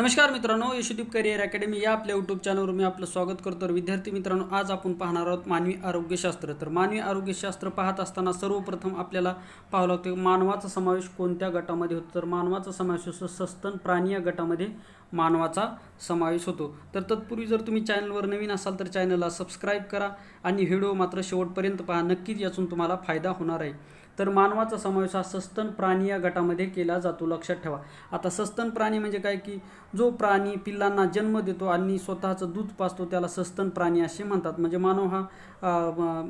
नमस्कार मित्रांनो Yashodeep career academy या आपल्या यूट्यूब चॅनलवर मी आपलं स्वागत करतो तर विद्यार्थी मित्रांनो आज आपण पाहणार आहोत मानवी आरोग्यशास्त्र तर मानवी आरोग्यशास्त्र पाहत असताना सर्वप्रथम आपल्याला पाहावं लागतं मानवाचा समावेश कोणत्या गटामध्ये होतो तर मानवाचा समावेश असतो सस्तन प्राणी या गटामध्ये मानवाचा समावेश होतो तर तत्पूर्वी जर तुम्ही चॅनलवर नवीन असाल तर चॅनलला सबस्क्राईब करा आणि व्हिडिओ मात्र शेवटपर्यंत पहा नक्कीच यातून तुम्हाला फायदा होणार आहे तर मानवाचा समावेश हा सस्तन प्राणी या गटामध्ये केला जातो लक्षात ठेवा आता सस्तन प्राणी म्हणजे काय की जो प्राणी पिल्लांना जन्म देतो आणि स्वतःचं दूध पाचतो त्याला सस्तन प्राणी असे म्हणतात म्हणजे मानव हा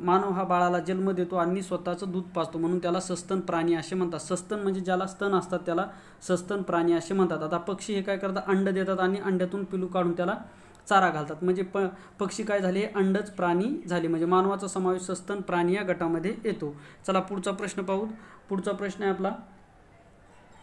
मानव हा बाळाला जन्म देतो आणि स्वतःचं दूध पाचतो म्हणून त्याला सस्तन प्राणी असे म्हणतात सस्तन म्हणजे ज्याला स्तन असतात त्याला सस्तन प्राणी असे म्हणतात आता पक्षी हे काय करतात अंड देतात आणि अंड्यातून पिलू काढून त्याला चारा घालतात म्हणजे प पक्षी काय झाले अंडच प्राणी झाले म्हणजे मानवाचा समावेश सस्तन प्राणी या गटामध्ये येतो चला पुढचा प्रश्न पाहू पुढचा प्रश्न आहे आपला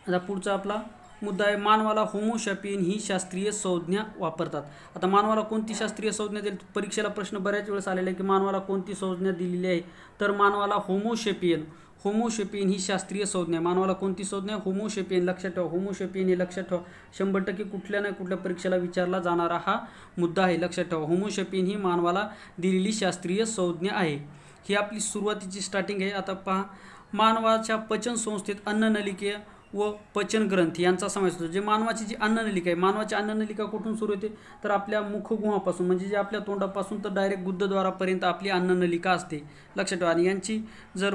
आता पुढचा आपला मुद्दा आहे मानवाला होमोशॅपियन ही शास्त्रीय संज्ञा वापरतात आता मानवाला कोणती शास्त्रीय संज्ञा दिली परीक्षेला प्रश्न बऱ्याच वेळेस आलेला आहे की मानवाला कोणती संज्ञा दिलेली आहे तर मानवाला होमोशेपियन होमोशेपियन ही शास्त्रीय संज्ञा मानवाला कोणती संज्ञा होमोशेपियन लक्षात ठेवा होमोशेपियन हे लक्षात ठेवा शंभर टक्के कुठल्या ना कुठल्या परीक्षेला विचारला जाणारा हा मुद्दा आहे लक्षात ठेवा होमोशेपियन ही मानवाला दिलेली शास्त्रीय संज्ञा आहे ही आपली सुरुवातीची स्टार्टिंग आहे आता पहा मानवाच्या पचन संस्थेत अन्ननलिकेय व पचन ग्रंथी यांचा समावेश होतो जे मानवाची जी अन्ननलिका आहे मानवाची अन्ननलिका कुठून सुरू होते तर आपल्या मुखगुहापासून म्हणजे जे आपल्या तोंडापासून तर डायरेक्ट गुद्धद्वारापर्यंत आपली अन्ननलिका असते लक्षात ठेवा आणि यांची जर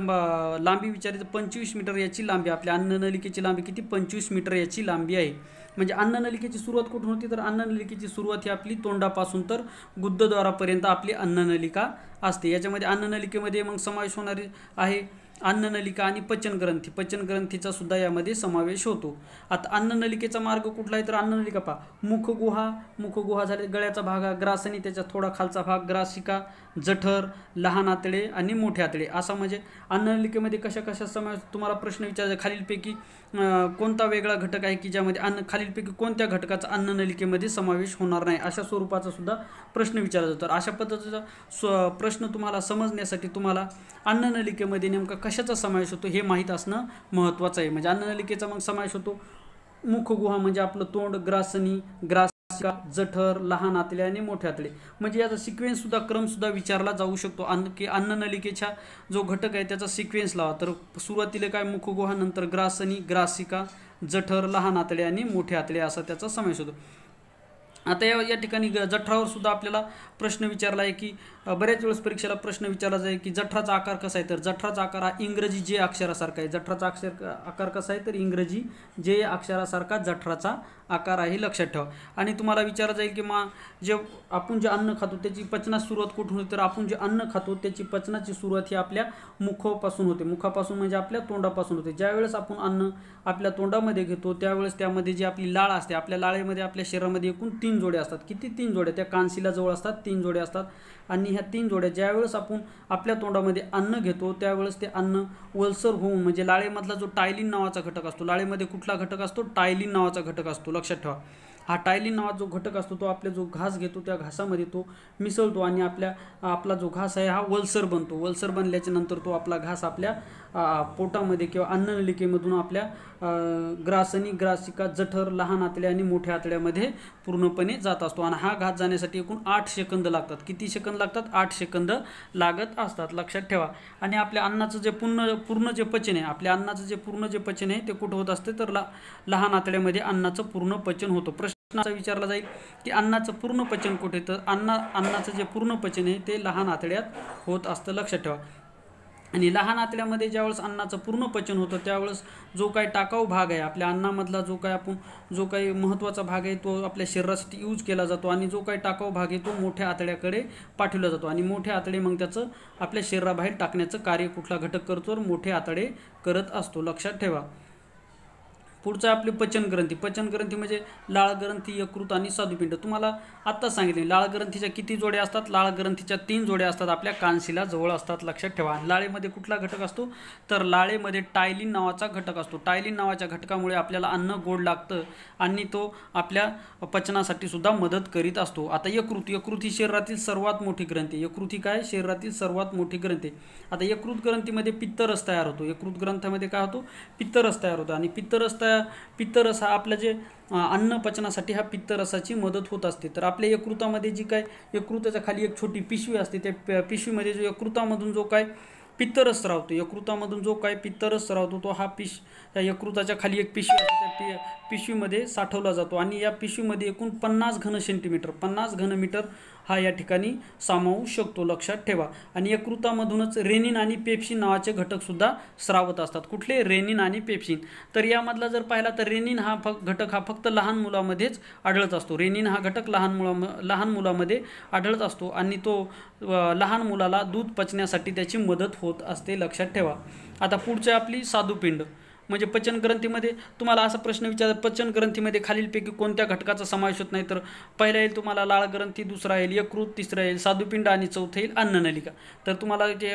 लांबी विचारली तर पंचवीस मीटर याची लांबी आपल्या अन्ननलिकेची लांबी किती पंचवीस मीटर याची लांबी आहे म्हणजे अन्ननलिकेची सुरुवात कुठून होती तर अन्ननलिकेची सुरुवात ही आपली तोंडापासून तर गुद्धद्वारापर्यंत आपली अन्ननलिका असते याच्यामध्ये अन्ननलिकेमध्ये मग समावेश होणारे आहे अन्ननलिका आणि पचनग्रंथी पचनग्रंथीचा सुद्धा यामध्ये समावेश होतो आता अन्ननलिकेचा मार्ग कुठला आहे तर अन्ननलिका पहा मुखगुहा मुखगुहा झाले गळ्याचा भाग हा ग्रासनी त्याचा थोडा खालचा भाग ग्रासिका जठर लहान आतडे आणि मोठे आतडे असा म्हणजे अन्ननलिकेमध्ये कशा कशा समावेश तुम्हाला प्रश्न विचारायचा खालीलपैकी कोणता वेगळा घटक आहे की ज्यामध्ये अन्न खालीलपैकी कोणत्या घटकाचा अन्न नलिकेमध्ये समावेश होणार नाही अशा स्वरूपाचा सुद्धा प्रश्न विचारला जातो अशा पद्धतीचा स्व प्रश्न तुम्हाला समजण्यासाठी तुम्हाला अन्न नलिकेमध्ये नेमका कशाचा समावेश होतो हे माहीत असणं महत्त्वाचं आहे म्हणजे अन्ननलिकेचा मग समावेश होतो मुखगुहा म्हणजे आपलं तोंड ग्रासनी ग्रास जठर लहान आतले आणि मोठे आतले म्हणजे याचा सिक्वेन्स सुद्धा क्रम सुद्धा विचारला जाऊ शकतो अन्न की अन्ननलिकेचा जो घटक आहे त्याचा सिक्वेन्स लावा तर सुरुवातीला काय मुखगुहा नंतर ग्रासनी ग्रासिका जठर लहान आतले आणि मोठे आतले असा त्याचा समावेश होतो आता या या ठिकाणी जठरावर सुद्धा आपल्याला प्रश्न विचारला आहे की बऱ्याच वेळेस परीक्षेला प्रश्न विचारला जाईल की जठराचा आकार कसा आहे तर जठराचा आकार हा इंग्रजी जे अक्षरासारखा आहे जठराचा अक्षर आकार कसा आहे तर इंग्रजी जे अक्षरासारखा जठराचा आकार आहे लक्षात ठेवा आणि तुम्हाला विचारलं जाईल की मा जे आपण जे अन्न खातो त्याची पचनास सुरुवात कुठून होते तर आपण जे अन्न खातो त्याची पचनाची सुरुवात ही आपल्या मुखापासून होते मुखापासून म्हणजे आपल्या तोंडापासून होते ज्यावेळेस आपण अन्न आपल्या तोंडामध्ये घेतो त्यावेळेस त्यामध्ये जी आपली लाळ असते आपल्या लाळेमध्ये आपल्या शरीरामध्ये एकूण तीन तीन जोड्या असतात किती तीन जोड्या त्या कांशीला जवळ असतात तीन जोड्या असतात आणि ह्या तीन जोड्या ज्यावेळेस आपण आपल्या तोंडामध्ये अन्न घेतो त्यावेळेस ते अन्न वल्सर होऊन म्हणजे लाळेमधला जो टायलिन नावाचा घटक असतो लाळेमध्ये कुठला घटक असतो टायलिन नावाचा घटक असतो लक्षात ठेवा हा टायलिन नावाचा जो घटक असतो तो आपल्या जो घास घेतो त्या घासामध्ये तो मिसळतो आणि आपल्या आपला जो घास आहे हा वल्सर बनतो वल्सर बनल्याच्या नंतर तो आपला घास आपल्या पोटामध्ये किंवा अन्ननलिकेमधून आपल्या ग्रासनी ग्रासिका जठर लहान आतड्या आणि मोठ्या आतड्यामध्ये पूर्णपणे जात असतो आणि हा घात जाण्यासाठी एकूण आठ सेकंद लागतात किती सेकंद लागतात आठ सेकंद लागत असतात लक्षात ठेवा आणि आपल्या अन्नाचं जे पूर्ण पूर्ण जे पचन आहे आपल्या अन्नाचं जे पूर्ण जे पचन आहे ते कुठं होत असते तर ला लहान आतड्यामध्ये अन्नाचं पूर्ण पचन होतं प्रश्न विचारला जाईल की अन्नाचं पूर्ण पचन कुठे तर अन्ना अन्नाचं जे पूर्ण पचन आहे ते लहान आतड्यात होत असतं लक्षात ठेवा आणि लहान आतल्यामध्ये ज्यावेळेस अन्नाचं पूर्ण पचन होतं त्यावेळेस जो काही टाकाऊ भाग आहे आपल्या अन्नामधला जो काही आपण जो काही महत्त्वाचा भाग आहे तो आपल्या शरीरासाठी यूज केला जातो आणि जो काही टाकाऊ भाग आहे तो मोठ्या आतड्याकडे पाठवला जातो आणि मोठे आतडे मग त्याचं आपल्या शरीराबाहेर टाकण्याचं कार्य कुठला घटक करतो तर मोठे आतडे करत असतो लक्षात ठेवा पुढचं आपली पचनग्रंथी पचनग्रंथी म्हणजे लाळग्रंथी यकृत आणि साधुपिंड तुम्हाला आत्ता सांगितले लाळग्रंथीच्या किती जोड्या असतात लाळग्रंथीच्या तीन जोड्या असतात आपल्या कांशीला जवळ असतात लक्षात ठेवा लाळेमध्ये कुठला घटक असतो तर लाळेमध्ये टायलिन नावाचा घटक असतो टायलिन नावाच्या घटकामुळे आपल्याला अन्न गोड लागतं आणि तो आपल्या पचनासाठी सुद्धा मदत करीत असतो आता यकृत यकृत ही शरीरातील सर्वात मोठी ग्रंथी यकृती काय शरीरातील सर्वात मोठी ग्रंथी आता यकृत ग्रंथीमध्ये पित्तरस तयार होतो यकृत ग्रंथामध्ये काय होतो पित्तरस तयार होतो आणि पित्तरस तयार आपल्या पित्तरस हा आपलं जे अन्न पचनासाठी हा पित्तरसाची मदत होत असते तर आपल्या यकृतामध्ये जी काय यकृताच्या खाली एक छोटी पिशवी असते त्या पिशवीमध्ये जो यकृतामधून जो काय पित्तरस राहतो यकृतामधून जो काय पित्तरस राहतो तो हा पिश या यकृताच्या खाली एक पिशवी असते त्या पि पिशवीमध्ये साठवला जातो आणि या पिशवीमध्ये एकूण पन्नास घन सेंटीमीटर पन्नास घनमीटर हा या ठिकाणी सामावू शकतो लक्षात ठेवा आणि यकृतामधूनच रेनिन आणि पेप्सिन नावाचे घटकसुद्धा स्रावत असतात कुठले रेनिन आणि पेप्सिन तर यामधला जर पाहिला तर रेनिन हा फक्त घटक हा फक्त लहान मुलामध्येच आढळत असतो रेनिन हा घटक लहान मुला लहान मुलामध्ये आढळत असतो आणि तो लहान मुलाला दूध पचण्यासाठी त्याची मदत होत असते लक्षात ठेवा आता पुढची आपली साधूपिंड म्हणजे पचन ग्रंथीमध्ये तुम्हाला असा प्रश्न विचार पचन ग्रंथीमध्ये खालीलपैकी कोणत्या घटकाचा समावेश होत नाही तर पहिला येईल तुम्हाला लाळ ग्रंथी दुसरा येईल यकृत तिसरा येईल साधुपिंड आणि चौथं येईल अन्ननलिका तर तुम्हाला जे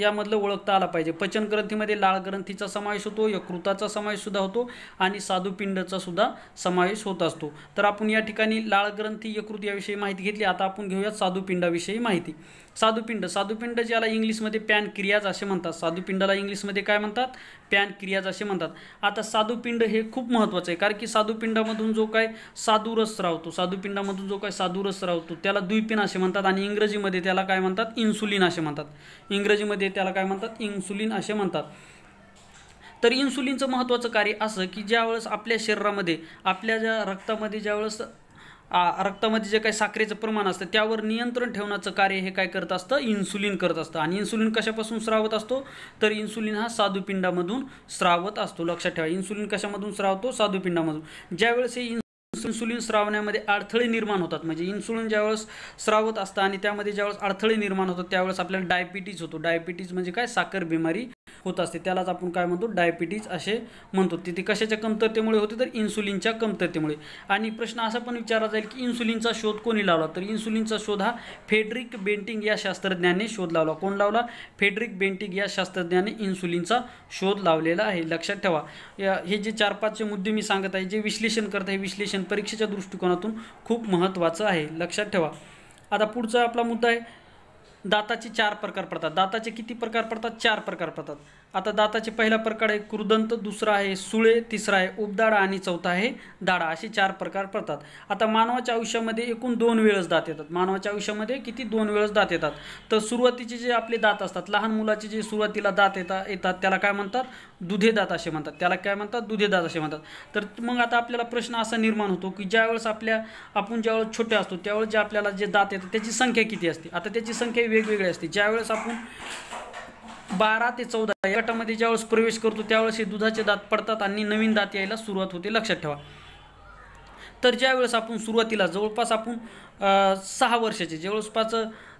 यामधलं ओळखता आला पाहिजे पचन ग्रंथीमध्ये लाळ ग्रंथीचा समावेश होतो यकृताचा समावेशसुद्धा होतो आणि साधुपिंडचा सुद्धा समावेश होत असतो तर आपण या ठिकाणी लाळ ग्रंथी यकृत याविषयी माहिती घेतली आता आपण घेऊयात साधुपिंडाविषयी माहिती साधुपिंड साधुपिंड ज्याला इंग्लिशमध्ये पॅन क्रियाज असे म्हणतात साधुपिंडाला इंग्लिशमध्ये काय म्हणतात पॅन क्रियाज असे म्हणतात आता साधुपिंड हे खूप महत्त्वाचं आहे कारण की साधुपिंडामधून जो काय साधुरस राहतो साधुपिंडामधून जो काय साधुरस राहतो त्याला द्विपिन असे म्हणतात आणि इंग्रजीमध्ये त्याला काय म्हणतात इन्सुलिन असे म्हणतात इंग्रजीमध्ये त्याला काय म्हणतात इन्सुलिन असे म्हणतात तर इन्सुलिनचं महत्त्वाचं कार्य असं की ज्यावेळेस आपल्या शरीरामध्ये आपल्या ज्या रक्तामध्ये ज्यावेळेस रक्तामध्ये जे काही साखरेचं प्रमाण असतं त्यावर नियंत्रण ठेवण्याचं कार्य हे काय करत असतं इन्सुलिन करत असतं आणि इन्सुलिन कशापासून स्रावत असतो तर इन्सुलिन हा साधुपिंडामधून स्रावत असतो लक्षात ठेवा इन्सुलिन कशामधून स्रावतो साधुपिंडामधून ज्यावेळेस हे इन्सुलिन स्रावण्यामध्ये अडथळे निर्माण होतात म्हणजे इन्सुलिन ज्यावेळेस स्रावत असतं आणि त्यामध्ये ज्यावेळेस अडथळे निर्माण होतात त्यावेळेस आपल्याला डायबिटीज होतो डायबिटीज म्हणजे काय साखर बिमारी होत असते त्यालाच आपण काय म्हणतो डायबिटीज असे म्हणतो तिथे कशाच्या कमतरतेमुळे होते तर इन्सुलिनच्या कमतरतेमुळे आणि प्रश्न असा पण विचारला जाईल की इन्सुलिनचा शोध कोणी लावला तर इन्सुलिनचा शोध हा फेडरिक बेंटिंग या शास्त्रज्ञाने शोध लावला कोण लावला फेडरिक बेंटिंग या शास्त्रज्ञाने इन्सुलिनचा शोध लावलेला आहे लक्षात ठेवा हे जे चार पाचचे मुद्दे मी सांगत आहे जे विश्लेषण करत आहे विश्लेषण परीक्षेच्या दृष्टिकोनातून खूप महत्त्वाचं आहे लक्षात ठेवा आता पुढचा आपला मुद्दा आहे दाताचे चार प्रकार पडतात दाताचे किती प्रकार पडतात चार प्रकार पडतात आता दाताचे पहिला प्रकार आहे कृदंत दुसरा आहे सुळे तिसरा आहे उपदाडा आणि चौथा आहे दाडा असे चार प्रकार पडतात आता मानवाच्या आयुष्यामध्ये एकूण दोन वेळेस दात येतात मानवाच्या आयुष्यामध्ये किती दोन वेळेस दात येतात तर सुरुवातीचे जे आपले दात असतात लहान मुलाचे जे सुरुवातीला दात येतात येतात त्याला काय म्हणतात दुधे दात असे म्हणतात त्याला काय म्हणतात दुधे दात असे म्हणतात तर मग आता आपल्याला प्रश्न असा निर्माण होतो की ज्यावेळेस आपल्या आपण ज्यावेळेस छोटे असतो त्यावेळेस जे आपल्याला जे दात येतात त्याची संख्या किती असते आता त्याची संख्या वेगवेगळी असते ज्यावेळेस आपण बारा ते चौदा या गटामध्ये ज्यावेळेस प्रवेश करतो त्यावेळेस हे दुधाचे दात पडतात आणि नवीन दात यायला सुरुवात होते लक्षात ठेवा तर ज्यावेळेस आपण सुरुवातीला जवळपास आपण सहा वर्षाचे जवळपास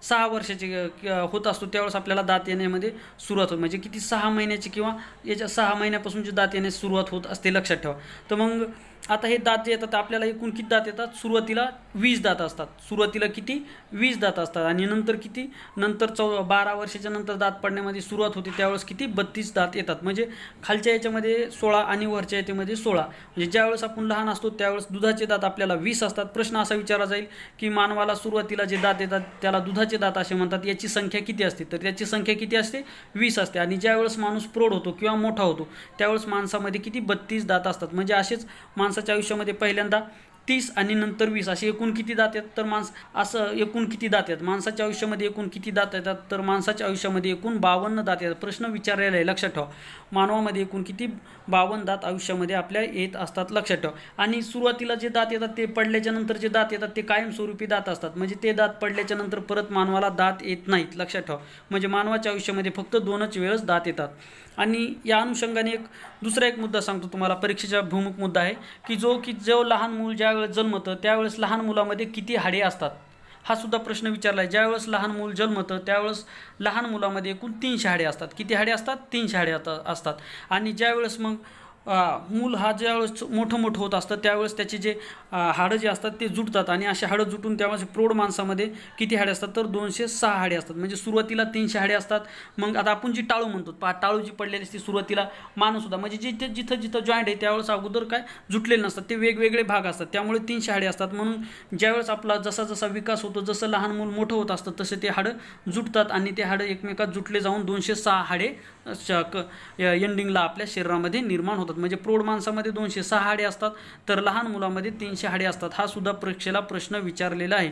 सहा वर्षाचे होत असतो त्यावेळेस आपल्याला दात येण्यामध्ये सुरुवात होते म्हणजे किती सहा महिन्याची किंवा याच्या सहा महिन्यापासून जे दात येण्यास सुरुवात होत असते लक्षात ठेवा तर मग आता हे दात जे येतात आपल्याला एकूण किती दात येतात सुरुवातीला वीस दात असतात सुरुवातीला किती वीस दात असतात आणि नंतर किती नंतर चौ बारा वर्षाच्या नंतर दात पडण्यामध्ये सुरुवात होते त्यावेळेस किती बत्तीस दात येतात म्हणजे खालच्या याच्यामध्ये सोळा आणि वरच्या याच्यामध्ये सोळा म्हणजे ज्यावेळेस आपण लहान असतो त्यावेळेस दुधाचे दात आपल्याला वीस असतात प्रश्न असा विचारला जाईल की मानवाला सुरुवातीला जे दात येतात त्याला दुधाचे दात असे म्हणतात याची संख्या किती असते तर याची संख्या किती असते वीस असते आणि ज्यावेळेस माणूस प्रौढ होतो किंवा मोठा होतो त्यावेळेस माणसामध्ये किती बत्तीस दात असतात म्हणजे असेच माणसं माणसाच्या आयुष्यामध्ये पहिल्यांदा तीस आणि नंतर वीस असे एकूण किती दात आहेत तर माणसं असं एकूण किती दात येतात माणसाच्या आयुष्यामध्ये एकूण किती दात येतात तर माणसाच्या आयुष्यामध्ये एकूण बावन्न दात येतात प्रश्न विचारलेला आहे लक्षात ठेवा मानवामध्ये एकूण किती बावन्न दात आयुष्यामध्ये आपल्या येत असतात लक्षात ठेवा आणि सुरुवातीला जे दात येतात ते पडल्याच्या नंतर जे दात येतात ते कायमस्वरूपी दात असतात म्हणजे ते दात पडल्याच्या नंतर परत मानवाला दात येत नाहीत लक्षात ठेवा म्हणजे मानवाच्या आयुष्यामध्ये फक्त दोनच वेळच दात येतात आणि या अनुषंगाने एक दुसरा एक मुद्दा सांगतो तुम्हाला परीक्षेचा भूमुख मुद्दा आहे की जो की जो लहान मूल ज्या ज्यावेळेस जन्मतं त्यावेळेस लहान मुलामध्ये किती हाडे असतात हा सुद्धा प्रश्न विचारला आहे ज्यावेळेस लहान मूल जन्मतं त्यावेळेस लहान मुलामध्ये एकूण तीनशे हाडे असतात किती हाडे असतात तीनशे हाडे असतात आणि ज्यावेळेस मग मूल हा ज्यावेळेस मोठं मोठं होत असतं त्यावेळेस त्याचे जे हाडं जे असतात ते जुटतात आणि असे हाडं जुटून त्यावेळेस प्रौढ माणसामध्ये किती हाडे असतात तर दोनशे सहा हाडे असतात म्हणजे सुरुवातीला तीनशे हाडे असतात मग आता आपण जी टाळू म्हणतो पा टाळू जी पडलेली असते सुरुवातीला होता म्हणजे जिथे जिथं जिथं जॉईंट आहे त्यावेळेस अगोदर काय जुटलेले नसतात ते वेगवेगळे भाग असतात त्यामुळे तीनशे हाडे असतात म्हणून ज्यावेळेस आपला जसा जसा विकास होतो जसं लहान मूल मोठं होत असतं तसे ते हाडं जुटतात आणि ते हाडं एकमेकात जुटले जाऊन दोनशे सहा हाडे एंडिंगला आपल्या शरीरामध्ये निर्माण होतात म्हणजे प्रौढ माणसामध्ये दोनशे सहा हाडे असतात तर लहान मुलामध्ये तीनशे हाडे असतात हा सुद्धा परीक्षेला प्रश्न विचारलेला आहे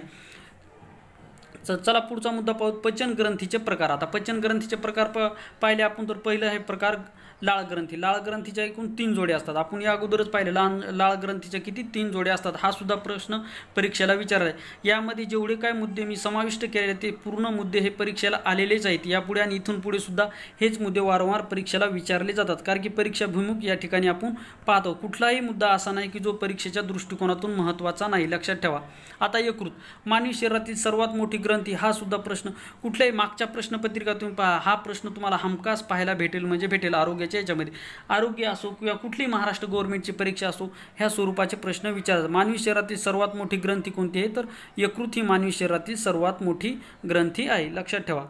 तर चला पुढचा मुद्दा पाहू पचन ग्रंथीचे प्रकार आता पचन ग्रंथीचे प्रकार प पाहिले आपण तर पहिलं हे प्रकार लाळ ग्रंथी लाळ ग्रंथीच्या एकूण तीन जोड्या असतात आपण या अगोदरच पाहिले लाळ ग्रंथीच्या किती तीन जोड्या असतात हा सुद्धा प्रश्न परीक्षेला विचारला आहे यामध्ये जेवढे काय मुद्दे मी समाविष्ट केलेले ते पूर्ण मुद्दे हे परीक्षेला आलेलेच आहेत यापुढे आणि इथून पुढे सुद्धा हेच मुद्दे वारंवार परीक्षेला विचारले जातात कारण की परीक्षाभिमुख या ठिकाणी आपण पाहतो कुठलाही मुद्दा असा नाही की जो परीक्षेच्या दृष्टिकोनातून महत्त्वाचा नाही लक्षात ठेवा आता यकृत मानवी शरीरातील सर्वात मोठी ग्रंथी हा सुद्धा प्रश्न कुठल्याही मागच्या प्रश्नपत्रिका तुम्ही पहा हा प्रश्न तुम्हाला हमखास पाहायला भेटेल म्हणजे भेटेल आरोग्याच्या करायचे याच्यामध्ये आरोग्य असो किंवा कुठली महाराष्ट्र गव्हर्नमेंटची परीक्षा असो ह्या स्वरूपाचे प्रश्न विचारतात मानवी शरीरातील सर्वात मोठी ग्रंथी कोणती आहे तर यकृत ही मानवी शरीरातील सर्वात मोठी ग्रंथी आहे लक्षात ठेवा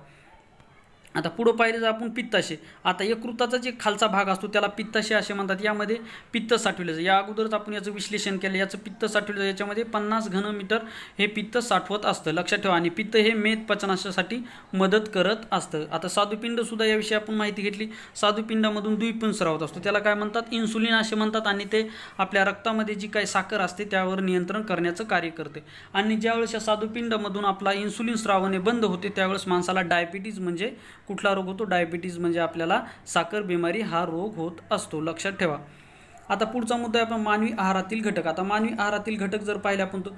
आता पुढं पाहिलं जर आपण पित्ताशे आता यकृताचा जे खालचा भाग असतो त्याला पित्ताशे असे म्हणतात यामध्ये पित्त साठवलं जाईल या अगोदरच आपण याचं विश्लेषण केलं याचं पित्त साठवलं जातं याच्यामध्ये पन्नास घनमीटर हे पित्त साठवत असतं लक्षात ठेवा आणि पित्त हे मेद पचनाशासाठी मदत करत असतं आता साधुपिंडसुद्धा याविषयी आपण माहिती घेतली साधुपिंडामधून दुईपिंड स्रावत असतो त्याला काय म्हणतात इन्सुलिन असे म्हणतात आणि ते आपल्या रक्तामध्ये जी काही साखर असते त्यावर नियंत्रण करण्याचं कार्य करते आणि ज्यावेळेस या साधुपिंडामधून आपला इन्सुलिन स्रावणे बंद होते त्यावेळेस माणसाला डायबिटीज म्हणजे कुठला रोग होतो डायबिटीज म्हणजे आपल्याला साखर बिमारी हा रोग होत असतो लक्षात ठेवा आता पुढचा मुद्दा आहे आपण मानवी आहारातील घटक आता मानवी आहारातील घटक जर पाहिले आपण तो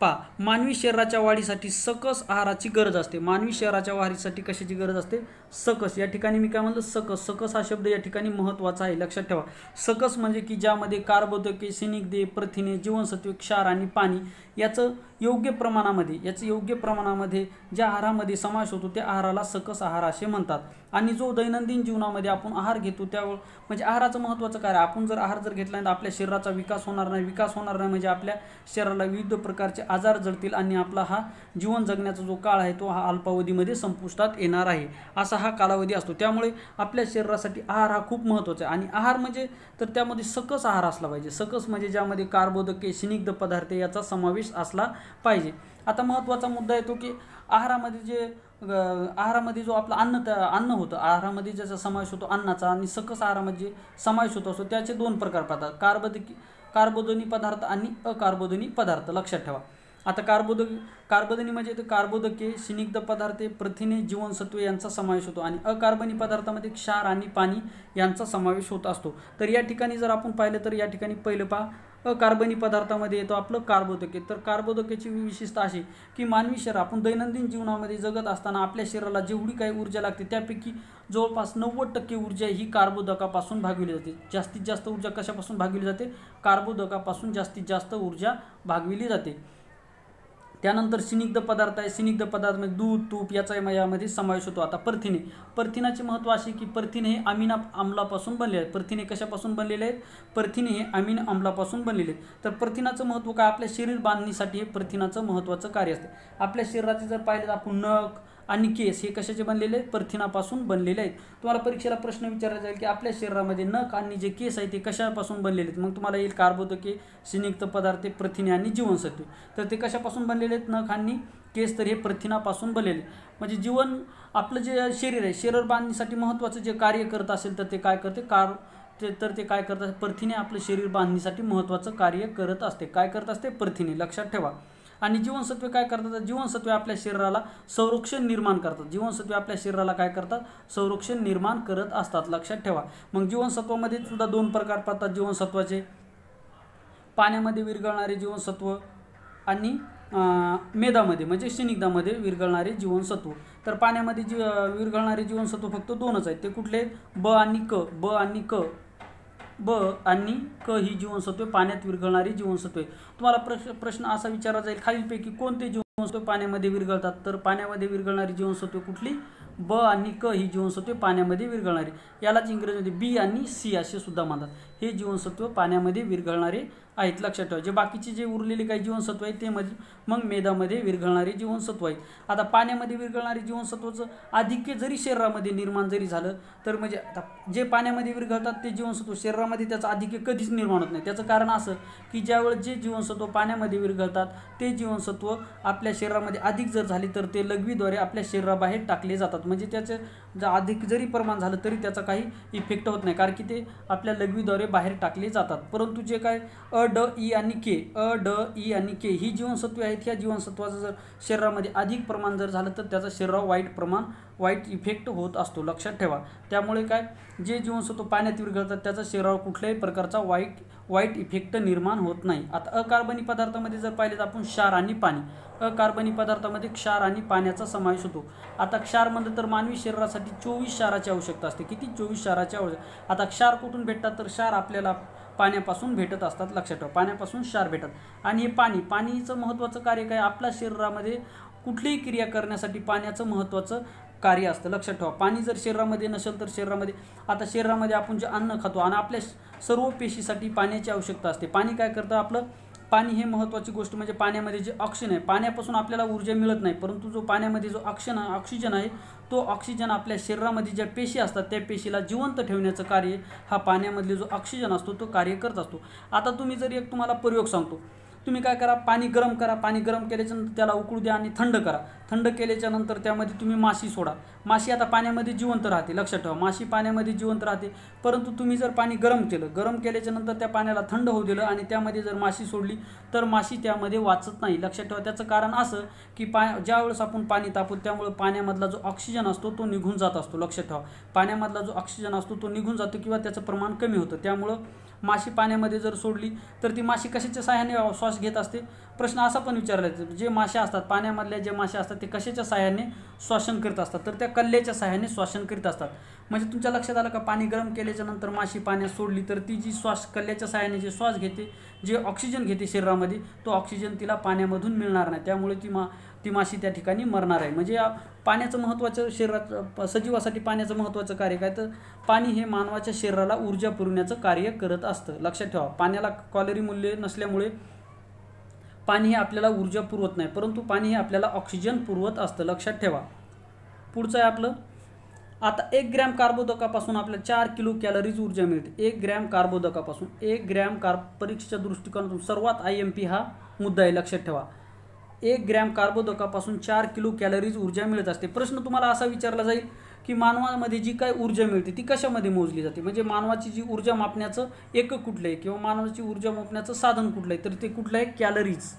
पा मानवी शरीराच्या वाढीसाठी सकस आहाराची गरज असते मानवी शरीराच्या वाढीसाठी कशाची गरज असते सकस या ठिकाणी मी काय म्हणलं सकस सकस हा शब्द या ठिकाणी महत्त्वाचा आहे लक्षात ठेवा सकस म्हणजे की ज्यामध्ये कार्बोदके दे प्रथिने जीवनसत्वे क्षार आणि पाणी याचं योग्य प्रमाणामध्ये याचं योग्य प्रमाणामध्ये ज्या आहारामध्ये समावेश होतो त्या आहाराला सकस आहार असे म्हणतात आणि जो दैनंदिन जीवनामध्ये आपण आहार घेतो त्यावर म्हणजे आहाराचं महत्त्वाचं काय आहे आपण जर आहार जर घेतला तर आपल्या शरीराचा विकास होणार नाही विकास होणार नाही म्हणजे आपल्या शरीराला विविध प्रकारचे आजार जडतील आणि आपला हा जीवन जगण्याचा जो काळ आहे तो हा अल्पावधीमध्ये संपुष्टात येणार आहे असा हा कालावधी असतो त्यामुळे आपल्या शरीरासाठी आहार हा खूप महत्त्वाचा आहे आणि आहार म्हणजे तर त्यामध्ये सकस आहार असला पाहिजे सकस म्हणजे ज्यामध्ये कार्बोदके स्निग्ध पदार्थ याचा समावेश असला पाहिजे आता महत्त्वाचा मुद्दा येतो की आहारामध्ये जे आहारामध्ये जो आपला अन्न अन्न होतं आहारामध्ये ज्याचा समावेश होतो अन्नाचा आणि सकस आहारामध्ये समावेश होतो असतो त्याचे दोन प्रकार पडतात कार्बद कार्बोदनी पदार्थ आणि अकार्बोदनी पदार्थ लक्षात ठेवा आता कार्बोद कार्बोदनी म्हणजे कार्बोदके शिनिग्ध पदार्थ प्रथिने जीवनसत्वे यांचा समावेश होतो आणि अकार्बनी पदार्थामध्ये क्षार आणि पाणी यांचा समावेश होत असतो तर या ठिकाणी जर आपण पाहिलं तर या ठिकाणी पहिलं पहा कार्बनी पदार्थामध्ये येतो आपलं कार्बोदके तर कार्बोदकेची विशेषता अशी की मानवी शरीर आपण दैनंदिन जीवनामध्ये जगत असताना आपल्या शरीराला जेवढी काही ऊर्जा लागते त्यापैकी जवळपास नव्वद टक्के ऊर्जा ही कार्बोदकापासून भागविली जाते जास्तीत जास्त ऊर्जा कशापासून भागविली जाते कार्बोदकापासून जास्तीत जास्त ऊर्जा भागविली जाते त्यानंतर सिनिग्ध पदार्थ आहे सिनिग्ध पदार्थ म्हणजे दूध तूप याचा यामध्ये समावेश होतो आता प्रथिने प्रथिनाचे महत्त्व असे की प्रथिने हे अमिना आम्लापासून बनले आहेत प्रथिने कशापासून बनलेले आहेत प्रथिने हे अमीन आम्लापासून बनलेले आहेत तर प्रथिनाचं महत्त्व काय आपल्या शरीर बांधणीसाठी हे प्रथिनाचं महत्त्वाचं कार्य असते आपल्या शरीराचे जर पाहिलं तर आपण नख आणि केस हे कशाचे बनलेले आहेत प्रथिनापासून बनलेले आहेत तुम्हाला परीक्षेला प्रश्न विचारला जाईल की आपल्या शरीरामध्ये नख आणि जे केस आहे ते कशापासून बनलेले आहेत मग तुम्हाला येईल कार्बोदके सिनिक्त पदार्थ प्रथिने आणि जीवनसत्वे तर ते कशापासून बनलेले आहेत नख आणि केस तर हे प्रथिनापासून बनलेले म्हणजे जीवन आपलं जे शरीर आहे शरीर बांधणीसाठी महत्त्वाचं जे कार्य करत असेल तर ते काय करते कार ते तर ते काय करतात प्रथिने आपलं शरीर बांधणीसाठी महत्त्वाचं कार्य करत असते काय करत असते प्रथिने लक्षात ठेवा आणि जीवनसत्वे काय करतात जीवनसत्वे आपल्या शरीराला संरक्षण निर्माण करतात जीवनसत्वे आपल्या शरीराला काय करतात संरक्षण निर्माण करत असतात लक्षात ठेवा मग जीवनसत्वामध्ये सुद्धा दोन प्रकार पडतात जीवनसत्वाचे पाण्यामध्ये विरघळणारे जीवनसत्व आणि मेदामध्ये म्हणजे शनिकदामध्ये विरघळणारे जीवनसत्व तर पाण्यामध्ये जी विरघळणारे जीवनसत्व फक्त दोनच आहेत ते कुठले ब आणि क ब आणि क ब आणि क ही जीवनसत्वे पाण्यात विरघळणारी जीवनसत्वे तुम्हाला प्रश्न प्रश्न असा विचारला जाईल खालीलपैकी कोणते जीवनसत्वे पाण्यामध्ये विरघळतात तर पाण्यामध्ये विरघळणारी जीवनसत्वे कुठली ब आणि क ही जीवनसत्वे पाण्यामध्ये विरघळणारी यालाच इंग्रजीमध्ये बी आणि सी असे सुद्धा म्हणतात हे जीवनसत्व पाण्यामध्ये विरघळणारे आहेत लक्षात ठेवा जे बाकीचे जे उरलेले काही जीवनसत्व आहेत ते मध्ये मग मेदामध्ये विरघळणारे जीवनसत्व आहेत आता पाण्यामध्ये विरघळणारे जीवनसत्वाचं आधिक्य जरी शरीरामध्ये निर्माण जरी झालं तर म्हणजे आता जे पाण्यामध्ये विरघळतात ते जीवनसत्व शरीरामध्ये त्याचं आधिक्य कधीच निर्माण होत नाही त्याचं कारण असं की ज्यावेळेस जे जीवनसत्व पाण्यामध्ये विरघळतात ते जीवनसत्व आपल्या शरीरामध्ये अधिक जर झाले तर ते लघवीद्वारे आपल्या शरीराबाहेर टाकले जातात म्हणजे त्याचं अधिक जरी प्रमाण झालं तरी त्याचा काही इफेक्ट होत नाही कारण की ते आपल्या लघवीद्वारे बाहेर टाकले जातात परंतु जे काय अ ड ई आणि के अ ड ई आणि के ही जीवनसत्वे आहेत ह्या जीवनसत्वाचं जर शरीरामध्ये अधिक प्रमाण जर झालं तर त्याचं शरीरावर वाईट प्रमाण वाईट इफेक्ट होत असतो लक्षात ठेवा त्यामुळे काय जे जीवनसत्व पाण्यात विरघळतात त्याचा शरीरावर कुठल्याही प्रकारचा वाईट वाईट इफेक्ट निर्माण होत नाही आता अकार्बनी पदार्थामध्ये जर पाहिले तर आपण क्षार आणि पाणी अकार्बनी पदार्थामध्ये क्षार आणि पाण्याचा समावेश होतो आता क्षार म्हणलं तर मानवी शरीरासाठी चोवीस क्षाराची आवश्यकता असते किती चोवीस क्षाराची आवश्यक आता क्षार कुठून भेटतात तर क्षार आपल्याला पाण्यापासून भेटत असतात लक्षात ठेवा पाण्यापासून क्षार भेटतात आणि हे पाणी पाणीचं महत्त्वाचं कार्य काय आपल्या शरीरामध्ये कुठलीही क्रिया करण्यासाठी पाण्याचं महत्त्वाचं कार्य असतं लक्षात ठेवा पाणी जर शरीरामध्ये नसेल तर शरीरामध्ये आता शरीरामध्ये आपण जे अन्न खातो आणि आपल्या सर्व पेशीसाठी पाण्याची आवश्यकता असते पाणी काय करतं आपलं पाणी हे महत्त्वाची गोष्ट म्हणजे पाण्यामध्ये जे ऑक्सिजन आहे पाण्यापासून आपल्याला ऊर्जा मिळत नाही परंतु जो पाण्यामध्ये जो ऑक्सिजन ऑक्सिजन आहे तो ऑक्सिजन आपल्या शरीरामध्ये ज्या पेशी असतात त्या पेशीला जिवंत ठेवण्याचं कार्य हा पाण्यामधले जो ऑक्सिजन असतो तो कार्य करत असतो आता तुम्ही जर एक तुम्हाला प्रयोग सांगतो तुम्ही काय करा पाणी गरम करा पाणी गरम केल्याच्यानंतर त्याला उकळू द्या आणि थंड करा थंड केल्याच्यानंतर त्यामध्ये तुम्ही माशी सोडा माशी आता पाण्यामध्ये जिवंत राहते लक्षात ठेवा माशी पाण्यामध्ये जिवंत राहते परंतु तुम्ही जर पाणी गरम केलं गरम केल्याच्यानंतर त्या पाण्याला थंड होऊ दिलं आणि त्यामध्ये जर माशी सोडली तर माशी त्यामध्ये वाचत नाही लक्षात ठेवा त्याचं कारण असं की पा ज्यावेळेस आपण पाणी तापू त्यामुळे पाण्यामधला जो ऑक्सिजन असतो तो निघून जात असतो लक्षात ठेवा पाण्यामधला जो ऑक्सिजन असतो तो निघून जातो किंवा त्याचं प्रमाण कमी होतं त्यामुळं माशी पाण्यामध्ये जर सोडली तर ती माशी कशाच्या सहाय्याने श्वास घेत असते प्रश्न असा पण विचारला जातो जे मासे असतात पाण्यामधल्या जे मासे असतात ते कशाच्या सहाय्याने श्वासन करीत असतात तर त्या कल्ल्याच्या सहाय्याने श्वासन करीत असतात म्हणजे तुमच्या लक्षात आलं का पाणी गरम केल्याच्या नंतर माशी पाण्यात सोडली तर ती जी श्वास कल्ल्याच्या सहाय्याने जे श्वास घेते जे ऑक्सिजन घेते शरीरामध्ये तो ऑक्सिजन तिला पाण्यामधून मिळणार नाही त्यामुळे ती मा ती माशी त्या ठिकाणी मरणार आहे म्हणजे पाण्याचं महत्त्वाचं शरीरात सजीवासाठी पाण्याचं महत्त्वाचं कार्य काय तर पाणी हे मानवाच्या शरीराला ऊर्जा पुरवण्याचं कार्य करत असतं लक्षात ठेवा पाण्याला कॉलरी मूल्य नसल्यामुळे पाणी हे आपल्याला ऊर्जा पुरवत नाही परंतु पाणी हे आपल्याला ऑक्सिजन पुरवत असतं लक्षात ठेवा पुढचं आहे आपलं आता एक ग्रॅम कार्बोदकापासून आपल्याला चार किलो कॅलरीज ऊर्जा मिळते एक ग्रॅम कार्बोदकापासून एक ग्रॅम कार्ब परीक्षेच्या दृष्टिकोनातून सर्वात आय एम पी हा मुद्दा आहे लक्षात ठेवा एक ग्रॅम कार्बोदकापासून चार किलो कॅलरीज ऊर्जा मिळत असते प्रश्न तुम्हाला असा विचारला जाईल की मानवामध्ये जी काय ऊर्जा मिळते ती कशामध्ये मोजली जाते म्हणजे मानवाची जी ऊर्जा मापण्याचं एकक कुठलं आहे किंवा मानवाची ऊर्जा मापण्याचं साधन कुठलं आहे तर ते कुठलं आहे कॅलरीज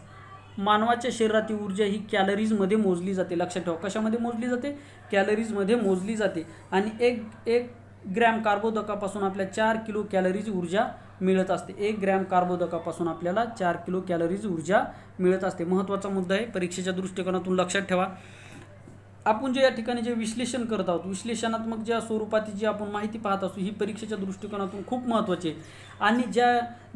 मानवाच्या शरीरातील ऊर्जा ही कॅलरीजमध्ये मोजली जाते लक्षात ठेवा कशामध्ये मोजली जाते कॅलरीजमध्ये मोजली जाते आणि एक एक ग्रॅम कार्बोदकापासून आपल्या चार किलो कॅलरीज ऊर्जा मिळत असते एक ग्रॅम कार्बोदकापासून आपल्याला चार किलो कॅलरीज ऊर्जा मिळत असते महत्त्वाचा मुद्दा आहे परीक्षेच्या दृष्टिकोनातून लक्षात ठेवा आपण जे या ठिकाणी जे विश्लेषण करत आहोत विश्लेषणात्मक ज्या स्वरूपाची जी आपण माहिती पाहत असू ही परीक्षेच्या दृष्टिकोनातून खूप महत्त्वाची आहे आणि ज्या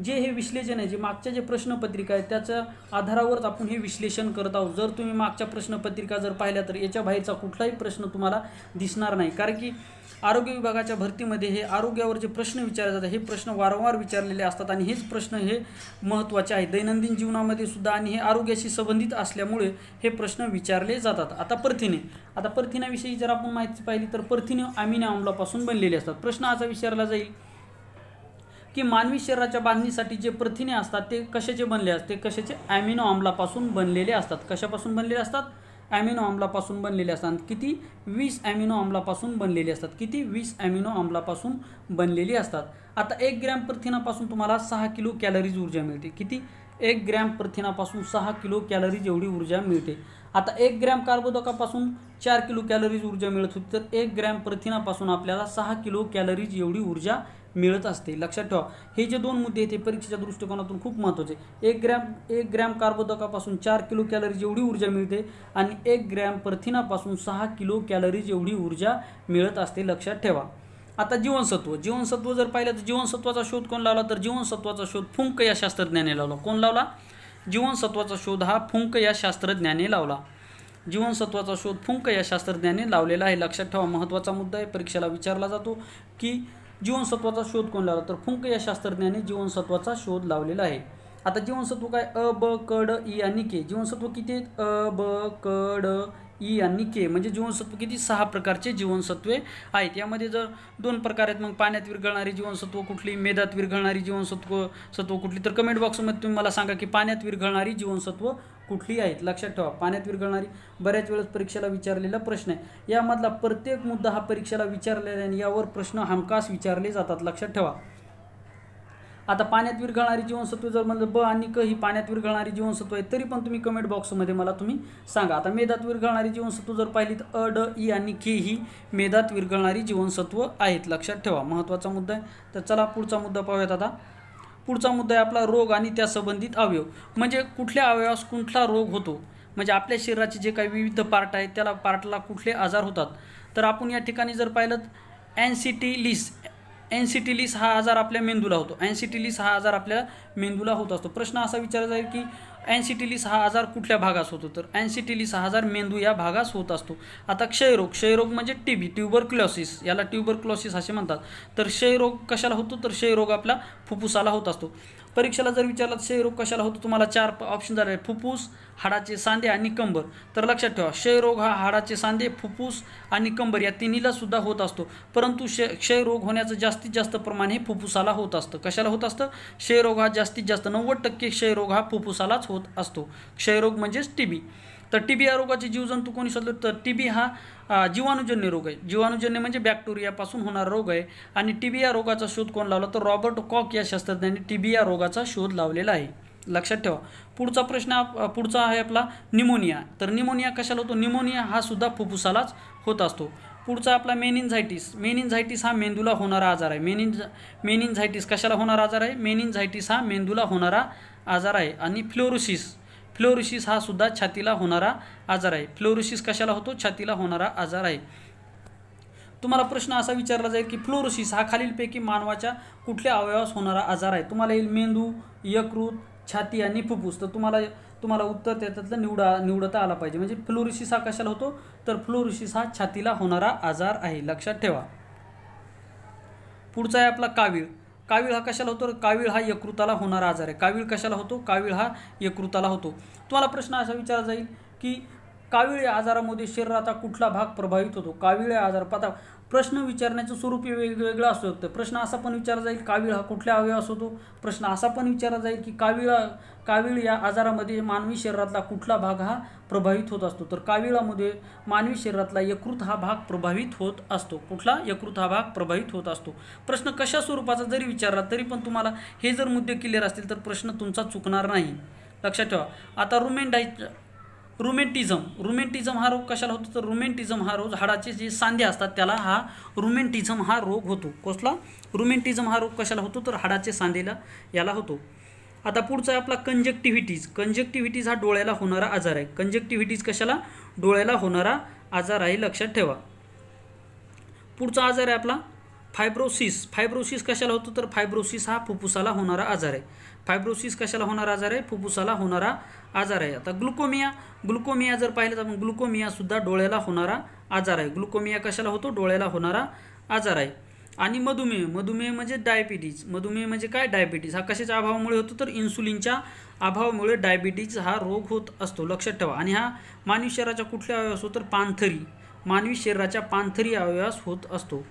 जे हे विश्लेषण आहे जे मागच्या जे प्रश्नपत्रिका आहे त्याच्या आधारावरच आपण हे विश्लेषण करत आहोत जर तुम्ही मागच्या प्रश्नपत्रिका जर पाहिल्या तर याच्या बाहेरचा कुठलाही प्रश्न तुम्हाला दिसणार नाही कारण की आरोग्य विभागाच्या भरतीमध्ये हे आरोग्यावर जे प्रश्न विचारले जातात हे प्रश्न वारंवार विचारलेले असतात आणि हेच प्रश्न हे महत्त्वाचे आहेत दैनंदिन जीवनामध्ये सुद्धा आणि हे आरोग्याशी संबंधित असल्यामुळे हे प्रश्न विचारले जातात आता प्रथिने आता प्रथिनाविषयी जर आपण माहिती पाहिली तर प्रथिने अमिनो आम्लापासून बनलेले असतात प्रश्न असा विचारला जाईल की मानवी शरीराच्या बांधणीसाठी जे प्रथिने असतात ते कशाचे बनले असते कशाचे ॲमिनो आम्लापासून बनलेले असतात कशापासून बनलेले असतात ॲमिनो आम्लापासून बनलेले असतात किती वीस ॲमिनो आम्लापासून बनलेले असतात किती वीस ॲमिनो आम्लापासून बनलेली असतात आता एक ग्रॅम प्रथिनापासून तुम्हाला सहा किलो कॅलरीज ऊर्जा मिळते किती एक ग्रॅम प्रथिनापासून सहा किलो कॅलरीज एवढी ऊर्जा मिळते आता एक ग्रॅम कार्बोदकापासून चार किलो कॅलरीज ऊर्जा मिळत होती तर एक ग्रॅम प्रथिनापासून आपल्याला सहा किलो कॅलरीज एवढी ऊर्जा मिळत असते लक्षात ठेवा हे जे दोन मुद्दे आहेत ते परीक्षेच्या दृष्टिकोनातून खूप महत्त्वाचे एक ग्रॅम एक ग्रॅम कार्बोदकापासून चार किलो कॅलरीज एवढी ऊर्जा मिळते आणि एक ग्रॅम प्रथिनापासून सहा किलो कॅलरीज एवढी ऊर्जा मिळत असते लक्षात ठेवा आता जीवनसत्व जीवनसत्व जर पाहिलं तर जीवनसत्वाचा शोध कोण लावला तर जीवनसत्वाचा शोध फुंक या शास्त्रज्ञाने लावला कोण लावला जीवनसत्वाचा शोध हा फुंक या शास्त्रज्ञाने लावला जीवनसत्वाचा शोध फुंक या शास्त्रज्ञाने लावलेला आहे लक्षात ठेवा महत्त्वाचा मुद्दा आहे परीक्षेला विचारला जातो की जीवनसत्वाचा शोध कोण लावला तर फुंक या शास्त्रज्ञाने जीवनसत्वाचा शोध लावलेला आहे आता जीवनसत्व काय अ ब कड ई आणि के जीवनसत्व किती आहेत अ ब कड ई आणि के म्हणजे जीवनसत्व किती सहा प्रकारचे जीवनसत्वे आहेत यामध्ये जर दोन प्रकार आहेत मग पाण्यात विरघळणारी जीवनसत्व कुठली मेदात विरघळणारी जीवनसत्व सत्व कुठली तर कमेंट बॉक्समध्ये तुम्ही मला सांगा की पाण्यात विरघळणारी जीवनसत्व कुठली आहेत लक्षात ठेवा पाण्यात विरघळणारी बऱ्याच वेळेस परीक्षेला विचारलेला प्रश्न आहे यामधला प्रत्येक मुद्दा हा परीक्षेला विचारलेला आहे आणि यावर प्रश्न हमखास विचारले जातात लक्षात ठेवा आता पाण्यात विरघळणारी जीवनसत्व जर म्हणजे ब आणि क ही पाण्यात विरघळणारी जीवनसत्व आहे तरी पण तुम्ही कमेंट बॉक्समध्ये मला तुम्ही सांगा आता मेदात विरघळणारी जीवनसत्व जर पाहिली तर अ ड ई आणि के ही मेदात विरघळणारी जीवनसत्व आहेत लक्षात ठेवा महत्त्वाचा मुद्दा आहे तर चला पुढचा मुद्दा पाहूयात आता पुढचा मुद्दा आहे आपला रोग आणि त्या संबंधित अवयव म्हणजे कुठल्या अवयवास कुठला रोग होतो म्हणजे आपल्या शरीराचे जे काही विविध पार्ट आहेत त्याला पार्टला कुठले आजार होतात तर आपण या ठिकाणी जर पाहिलं एन सी टी लिस एनसीटीलीस हा आजार आपल्या मेंदूला होतो एनसीटीलीस हा आजार आपल्या मेंदूला होत असतो प्रश्न असा विचारला जाईल की एनसीटीलीस हा आजार कुठल्या भागास होतो तर एनसीटीलीस हा आजार मेंदू या भागास होत असतो आता क्षयरोग क्षयरोग म्हणजे टी बी क्लॉसिस याला ट्युबरक्लोसिस असे म्हणतात तर क्षयरोग कशाला होतो तर क्षयरोग आपला फुफ्फुसाला होत असतो परीक्षेला जर विचारलं क्षयरोग कशाला होतो तुम्हाला चार ऑप्शन झाले फुफ्फुस हाडाचे सांधे आणि कंबर तर लक्षात ठेवा क्षयरोग हा हाडाचे सांधे फुफ्फुस आणि कंबर या तिन्हीला सुद्धा होत असतो परंतु क्ष क्षयरोग होण्याचं जास्तीत जास्त प्रमाण हे फुप्फुसाला होत असतं कशाला होत असतं क्षयरोग हा जास्तीत जास्त नव्वद टक्के क्षयरोग हा फुफ्फुसालाच होत असतो क्षयरोग म्हणजेच टीबी तर टी बी या रोगाचे जीवजंतू कोणी सदल तर टी बी हा जीवाणुजन्य रोग आहे जीवाणुजन्य म्हणजे बॅक्टेरियापासून होणारा रोग आहे आणि टी बी या रोगाचा शोध कोण लावला तर रॉबर्ट कॉक या शास्त्रज्ञांनी टी बी या रोगाचा शोध लावलेला आहे लक्षात ठेवा पुढचा प्रश्न पुढचा आहे आपला निमोनिया तर निमोनिया कशाला होतो निमोनिया हा सुद्धा फुफ्फुसालाच होत असतो पुढचा आपला मेनिनझायटिस मेनिनझायटिस हा मेंदूला होणारा आजार आहे मेनिन मेनिनझायटिस कशाला होणारा आजार आहे मेनिनझायटिस हा मेंदूला होणारा आजार आहे आणि फ्लोरोसिस फ्लोरिसिस हा सुद्धा छातीला होणारा आजार आहे फ्लोरिसिस कशाला होतो छातीला होणारा आजार आहे तुम्हाला प्रश्न असा विचारला जाईल की फ्लोरोसिस हा खालीलपैकी मानवाच्या कुठल्या अवयवास होणारा आजार आहे तुम्हाला येईल मेंदू यकृत छाती आणि फुफ्फूस तर तुम्हाला तुम्हाला उत्तर त्याच्यातलं निवडा निवडता आला पाहिजे म्हणजे फ्लोरिसिस हा कशाला होतो तर फ्लोरिसिस हा छातीला होणारा आजार आहे लक्षात ठेवा पुढचा आहे आपला कावीळ कावीळ हा कशाला होतो कावीळ हा यकृताला होणारा आजार आहे कावीळ कशाला होतो कावीळ हा यकृताला होतो तुम्हाला प्रश्न असा विचारला जाईल की कावीळ या आजारामध्ये शरीराचा कुठला भाग प्रभावित होतो कावीळ आजार पता प्रश्न विचारण्याचं स्वरूप वेगवेगळं असू शकतं प्रश्न असा पण विचारला जाईल कावीळ हा कुठल्या अवयव असतो प्रश्न असा पण विचारला जाईल की कावीळ कावीळ या आजारामध्ये मानवी शरीरातला कुठला भाग हा प्रभावित होत असतो तर काविळामध्ये मानवी शरीरातला यकृत हा भाग प्रभावित होत असतो कुठला यकृत हा भाग प्रभावित होत असतो प्रश्न कशा स्वरूपाचा जरी विचारला तरी पण तुम्हाला हे जर मुद्दे क्लिअर असतील तर प्रश्न तुमचा चुकणार नाही लक्षात ठेवा आता डाय रुमेंटिझम रुमेंटिझम हा रोग कशाला होतो तर रुमेंटिझम हा रोग हाडाचे जे सांधे असतात त्याला हा रुमेंटिझम हा रोग होतो कसला रुमेंटिझम हा रोग कशाला होतो तर हाडाचे सांधेला याला होतो आता पुढचा आहे आपला कंजक्टिव्हिटीज कंजक्टिव्हिटीज हा डोळ्याला होणारा आजार आहे कंजेक्टिव्हिटीज कशाला डोळ्याला होणारा आजार आहे लक्षात ठेवा पुढचा आजार आहे आपला फायब्रोसिस फायब्रोसिस कशाला होतो तर फायब्रोसिस हा फुफ्फुसाला होणारा आजार आहे फायब्रोसिस कशाला होणारा आजार आहे फुफ्फुसाला होणारा आजार आहे आता ग्लुकोमिया ग्लुकोमिया जर पाहिलं तर आपण ग्लुकोमियासुद्धा डोळ्याला होणारा आजार आहे ग्लुकोमिया कशाला होतो डोळ्याला होणारा आजार आहे आणि मधुमेह मधुमेह म्हणजे डायबिटीज मधुमेह म्हणजे काय डायबिटीज हा कशाच्या अभावामुळे होतो तर इन्सुलिनच्या अभावामुळे डायबिटीज हा रोग होत असतो लक्षात ठेवा आणि हा मानवी शरीराच्या कुठल्या अवयवास होतो तर पानथरी मानवी शरीराच्या पानथरी अवयवास होत असतो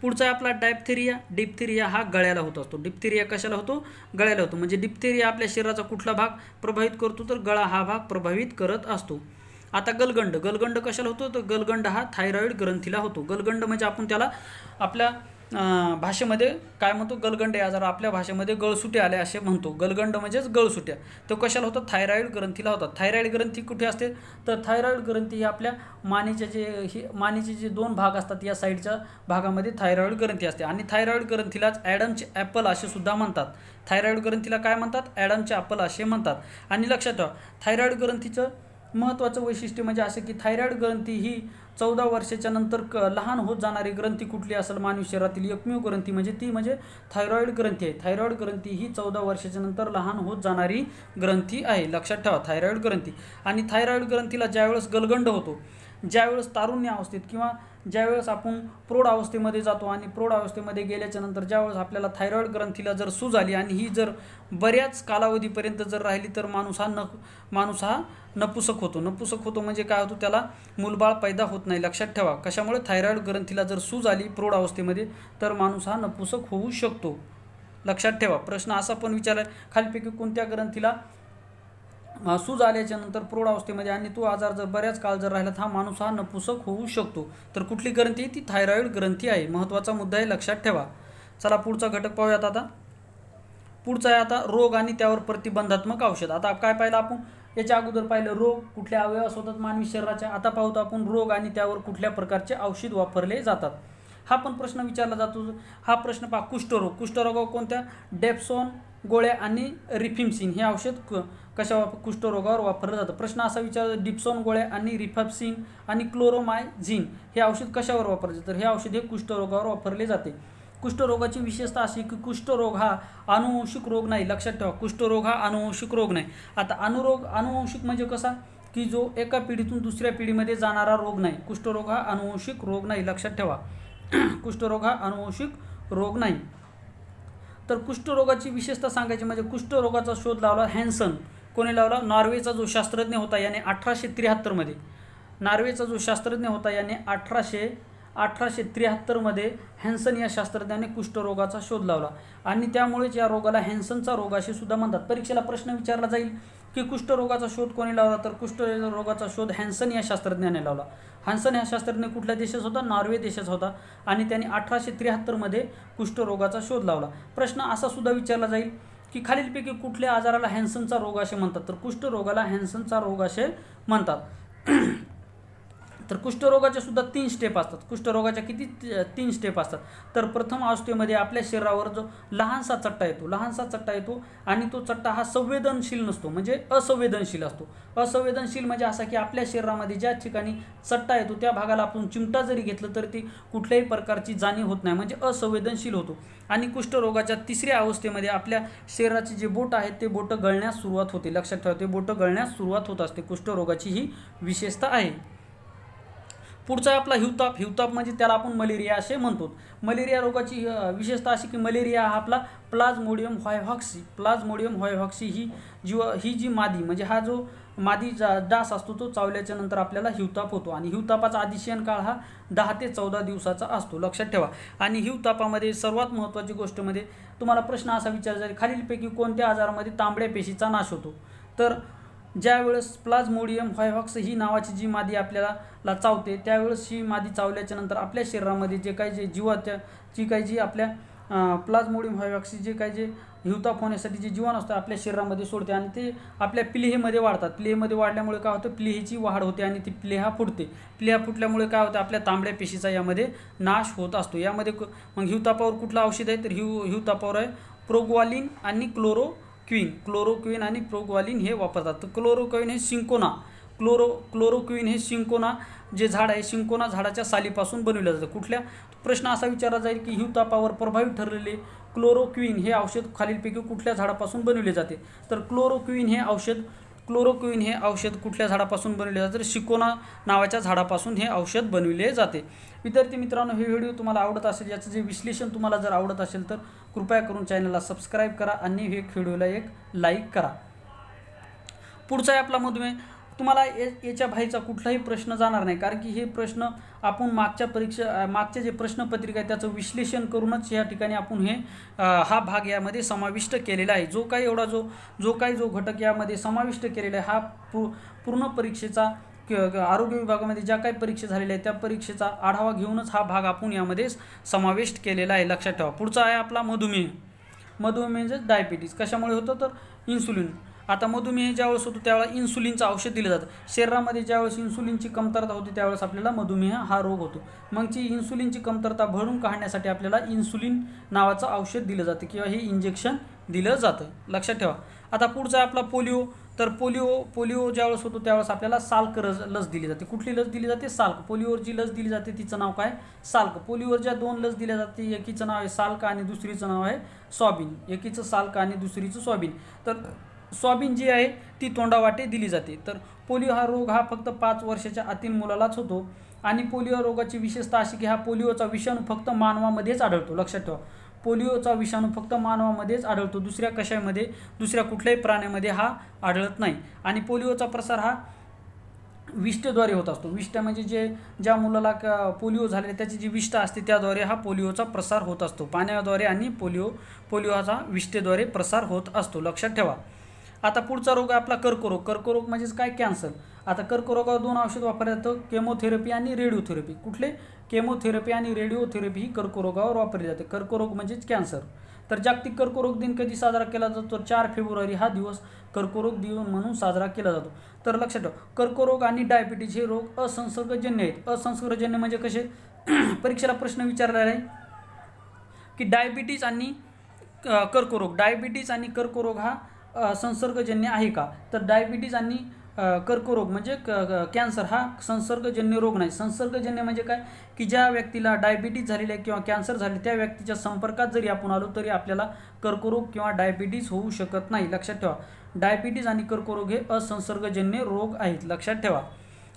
पुढचा आपला डायप्थेरिया डिप्थेरिया हा गळ्याला होत असतो डिप्थेरिया कशाला होतो गळ्याला होतो म्हणजे डिप्थेरिया आपल्या शरीराचा कुठला भाग प्रभावित करतो तर गळा हा भाग प्रभावित करत असतो आता गलगंड गलगंड कशाला होतो तर गलगंड हा थायरॉईड ग्रंथीला होतो गलगंड म्हणजे आपण त्याला आपल्या भाषेमध्ये काय म्हणतो गलगंड आजार आपल्या भाषेमध्ये गळसुटे आले असे म्हणतो गलगंड म्हणजेच गळसुट्या तो कशाला होता थायरॉईड ग्रंथीला होता थायरॉईड ग्रंथी कुठे असते तर थायरॉईड ग्रंथी ही आपल्या मानेच्या जे ही मानेचे जे दोन भाग असतात या साईडच्या भागामध्ये थायरॉईड ग्रंथी असते आणि थायरॉईड ग्रंथीलाच ॲडमचे ॲपल असे सुद्धा म्हणतात थायरॉईड ग्रंथीला काय म्हणतात ॲडमचे ॲपल असे म्हणतात आणि लक्षात ठेवा थायरॉईड ग्रंथीचं महत्त्वाचं वैशिष्ट्य म्हणजे असं की थायरॉईड ग्रंथी ही चौदा वर्षाच्या नंतर क लहान होत जाणारी ग्रंथी कुठली असेल मानवी शरीरातील एकमेव ग्रंथी म्हणजे ती म्हणजे थायरॉईड ग्रंथी आहे थायरॉईड ग्रंथी ही चौदा वर्षाच्या नंतर लहान होत जाणारी ग्रंथी आहे लक्षात ठेवा थायरॉईड ग्रंथी आणि थायरॉईड ग्रंथीला ज्यावेळेस गलगंड होतो ज्यावेळेस तारुण्य अवस्थेत किंवा ज्यावेळेस आपण प्रौढ अवस्थेमध्ये जातो आणि प्रौढ अवस्थेमध्ये गेल्याच्या नंतर ज्यावेळेस आपल्याला थायरॉईड ग्रंथीला जर सूज आली आणि ही जर बऱ्याच कालावधीपर्यंत जर राहिली तर माणूस हा न माणूस हा नपुसक होतो नपुसक होतो म्हणजे काय होतो त्याला मुलबाळ पैदा होत नाही लक्षात ठेवा कशामुळे थायरॉईड ग्रंथीला जर सूज आली प्रौढ अवस्थेमध्ये तर माणूस हा नपुसक होऊ शकतो लक्षात ठेवा प्रश्न असा पण विचारला खालीपैकी कोणत्या ग्रंथीला सूज आल्याच्यानंतर अवस्थेमध्ये आणि तो आजार जर बऱ्याच काळ जर राहिला हा माणूस हा नपुसक होऊ शकतो तर कुठली ग्रंथी ती थायरॉईड ग्रंथी आहे महत्त्वाचा मुद्दा आहे लक्षात ठेवा चला पुढचा घटक पाहूयात आता पुढचा आहे आता रोग आणि त्यावर प्रतिबंधात्मक औषध आता काय पाहिलं आपण याच्या अगोदर पाहिलं रोग कुठल्या अवयवास होतात मानवी शरीराच्या आता पाहतो आपण रोग आणि त्यावर कुठल्या प्रकारचे औषध वापरले जातात हा पण प्रश्न विचारला जातो हा प्रश्न पहा कुष्ठरोग कुष्ठरोगावर कोणत्या डेप्सॉन गोळ्या आणि रिफिमसिन हे औषध क कशा वाप कुष्ठरोगावर वापरलं जातं प्रश्न असा विचारला डिप्सॉन गोळ्या आणि रिफॅप्सिन आणि क्लोरोमायझिन हे औषध कशावर वापरले जातं हे औषध हे कुष्ठरोगावर वापरले जाते कुष्ठरोगाची विशेषता अशी की कुष्ठरोग हा अनुवंशिक रोग नाही लक्षात ठेवा कुष्ठरोग हा अनुवंशिक रोग नाही आता अनुरोग अनुवंशिक म्हणजे कसा की जो एका पिढीतून दुसऱ्या पिढीमध्ये जाणारा रोग नाही कुष्ठरोग हा अनुवंशिक रोग नाही लक्षात ठेवा कुष्ठरोग हा अनुवंशिक रोग नाही तर कुष्ठरोगाची विशेषता सांगायची म्हणजे कुष्ठरोगाचा शोध लावला हॅन्सन कोणी लावला नॉर्वेचा जो शास्त्रज्ञ होता याने अठराशे त्र्याहत्तरमध्ये नॉर्वेचा जो शास्त्रज्ञ होता याने अठराशे अठराशे त्र्याहत्तरमध्ये हॅन्सन या शास्त्रज्ञाने कुष्ठरोगाचा शोध लावला आणि त्यामुळेच या रोगाला हॅन्सनचा रोग असे सुद्धा म्हणतात परीक्षेला प्रश्न विचारला जाईल की कुष्ठरोगाचा शोध कोणी लावला तर कुष्ठरोगाचा शोध हॅन्सन या शास्त्रज्ञाने लावला हॅन्सन ह्या शास्त्रज्ञ कुठल्या देशाचा होता नॉर्वे देशाचा होता आणि त्याने अठराशे त्र्याहत्तरमध्ये कुष्ठरोगाचा शोध लावला प्रश्न असा सुद्धा विचारला जाईल की खालीलपैकी कुठल्या आजाराला हॅन्सनचा रोग असे म्हणतात तर कुष्ठरोगाला हॅन्सनचा रोग असे म्हणतात तर कुष्ठरोगाच्या सुद्धा तीन स्टेप असतात कुष्ठरोगाच्या किती तीन स्टेप असतात तर प्रथम अवस्थेमध्ये आपल्या शरीरावर जो लहानसा चट्टा येतो लहानसा चट्टा येतो आणि तो चट्टा हा संवेदनशील नसतो म्हणजे असंवेदनशील असतो असंवेदनशील म्हणजे असा की आपल्या शरीरामध्ये ज्या ठिकाणी चट्टा येतो त्या भागाला आपण चिमटा जरी घेतलं तर ती कुठल्याही प्रकारची जाणीव होत नाही म्हणजे असंवेदनशील होतो आणि कुष्ठरोगाच्या तिसऱ्या अवस्थेमध्ये आपल्या शरीराचे जे बोट आहेत ते बोटं गळण्यास सुरुवात होते लक्षात ठेवा ते बोटं गळण्यास सुरुवात होत असते कुष्ठरोगाची ही विशेषता आहे पुढचा आपला हिवताप हिवताप म्हणजे त्याला आपण मलेरिया असे म्हणतो मलेरिया रोगाची विशेषता अशी की मलेरिया हा आपला प्लाझमोडियम व्हायव्हॉक्सी प्लाझमोडियम व्हायव्हॉक्सी ही जीव ही जी मादी म्हणजे हा जो मादी जा डास असतो तो चावल्याच्या नंतर आपल्याला हिवताप होतो आणि हिवतापाचा आधीशियन काळ हा दहा ते चौदा दिवसाचा असतो लक्षात ठेवा आणि हिवतापामध्ये सर्वात महत्त्वाची गोष्ट म्हणजे तुम्हाला प्रश्न असा विचारला जाईल खालीलपैकी कोणत्या आजारामध्ये तांबड्या पेशीचा नाश होतो तर ज्यावेळेस प्लाझ्मोडियम व्हायहॉक्स ही नावाची जी मादी आपल्याला ला चावते त्यावेळेस ही मादी चावल्याच्या नंतर आपल्या शरीरामध्ये जे काही जे जीवा जी काही जी आपल्या प्लाझ्मोडियम व्हायहॉक्सची जे काही जे हिवताप होण्यासाठी जे जीवन असतं आपल्या शरीरामध्ये सोडते आणि ते आपल्या पिलेहेमध्ये वाढतात प्लेहेमध्ये वाढल्यामुळे काय होतं पिलेहेची वाढ होते आणि ती पिलेहा फुटते पिलेहा फुटल्यामुळे काय होतं आपल्या तांबड्या पेशीचा यामध्ये नाश होत असतो यामध्ये मग हिवतापावर कुठलं औषध आहे तर हिव हिवतापावर आहे प्रोग्वालिन आणि क्लोरो क्वीन क्लोरोक्विन आणि प्रोग्वालिन हे वापरतात तर क्लोरोक्विन हे शिंकोना क्लोरो क्लोरोक्विन हे शिंकोना जे झाड आहे शिंकोना झाडाच्या सालीपासून बनविले जातं कुठल्या प्रश्न असा विचारला जाईल की हिवतापावर प्रभावी ठरलेले क्लोरोक्विन हे औषध खालीलपैकी कुठल्या झाडापासून बनवले जाते तर क्लोरोक्विन हे औषध क्लोरोक्विन हे औषध कुठल्या झाडापासून बनवले जाते तर शिकोना नावाच्या झाडापासून हे औषध बनविले जाते विद्यार्थी मित्रांनो हे व्हिडिओ तुम्हाला आवडत असेल याचं जे विश्लेषण तुम्हाला जर आवडत असेल तर कृपया करून चॅनलला सबस्क्राईब करा आणि हे व्हिडिओला एक लाईक करा पुढचा आहे आपला मधुमेह तुम्हाला ए याच्या भाईचा कुठलाही प्रश्न जाणार नाही कारण की हे प्रश्न आपण मागच्या परीक्षा मागचे जे प्रश्नपत्रिका आहे त्याचं विश्लेषण करूनच या ठिकाणी आपण हे हा भाग यामध्ये समाविष्ट केलेला आहे जो काही एवढा जो जो काही जो घटक यामध्ये समाविष्ट केलेला आहे हा पू पूर्ण परीक्षेचा आरोग्य विभागामध्ये ज्या काही परीक्षा झालेल्या आहेत त्या परीक्षेचा आढावा घेऊनच हा भाग आपण यामध्ये समाविष्ट केलेला आहे लक्षात ठेवा पुढचा आहे आपला मधुमेह मधुमेह म्हणजे डायबिटीज कशामुळे होतं तर इन्सुलिन आता मधुमेह ज्यावेळेस होतो त्यावेळेला इन्सुलिनचं औषध दिलं जातं शरीरामध्ये ज्यावेळेस इन्सुलिनची कमतरता होती त्यावेळेस आपल्याला मधुमेह हा रोग होतो मग ती इन्सुलिनची कमतरता भरून काढण्यासाठी आपल्याला इन्सुलिन नावाचं औषध दिलं जातं किंवा हे इंजेक्शन दिलं जातं लक्षात ठेवा आता आहे आपला पोलिओ तर पोलिओ पोलिओ ज्यावेळेस होतो त्यावेळेस आपल्याला साल्क रस लस दिली जाते कुठली लस दिली जाते साल्क पोलिओवर जी लस दिली जाते तिचं नाव काय साल्क पोलिओवर ज्या दोन लस दिल्या जाते एकीचं नाव आहे साल्क आणि दुसरीचं नाव आहे सॉबिन एकीचं साल्क आणि दुसरीचं सॉबिन तर सोयाबीन जी आहे ती तोंडावाटे दिली जाते तर पोलिओ हा रोग हा फक्त पाच वर्षाच्या आतील मुलालाच होतो आणि पोलिओ रोगाची विशेषता अशी की हा पोलिओचा विषाणू फक्त मानवामध्येच आढळतो लक्षात ठेवा पोलिओचा विषाणू फक्त मानवामध्येच आढळतो दुसऱ्या कशामध्ये दुसऱ्या कुठल्याही प्राण्यामध्ये हा आढळत नाही आणि पोलिओचा प्रसार हा विष्टेद्वारे होत असतो विष्ट म्हणजे जे ज्या मुलाला पोलिओ झाले त्याची जी विष्ट असते त्याद्वारे हा पोलिओचा प्रसार होत असतो पाण्याद्वारे आणि पोलिओ पोलिओचा विष्टेद्वारे प्रसार होत असतो लक्षात ठेवा आता पुढचा रोग आहे आपला कर्करोग कर्करोग म्हणजेच काय कॅन्सर आता कर्करोगावर दोन औषध वापरलं जातं केमोथेरपी आणि रेडिओथेरपी कुठले केमोथेरपी आणि रेडिओथेरपी ही कर्करोगावर वापरली जाते कर्करोग म्हणजेच कॅन्सर तर जागतिक कर्करोग दिन कधी साजरा केला जातो चार फेब्रुवारी हा दिवस कर्करोग दिन म्हणून साजरा केला जातो तर लक्षात ठेव कर्करोग आणि डायबिटीज हे रोग असंसर्गजन्य आहेत असंसर्गजन्य म्हणजे कसे परीक्षेला प्रश्न विचारला आहे की डायबिटीज आणि कर्करोग डायबिटीज आणि कर्करोग हा संसर्गजन्य आहे का तर डायबिटीज आणि कर्करोग म्हणजे क कॅन्सर हा संसर्गजन्य रोग नाही संसर्गजन्य म्हणजे काय की ज्या व्यक्तीला डायबिटीज झालेले आहे किंवा कॅन्सर झाले त्या व्यक्तीच्या संपर्कात जरी आपण आलो तरी आपल्याला कर्करोग किंवा डायबिटीज होऊ शकत नाही लक्षात ठेवा डायबिटीज आणि कर्करोग हे असंसर्गजन्य रोग आहेत लक्षात ठेवा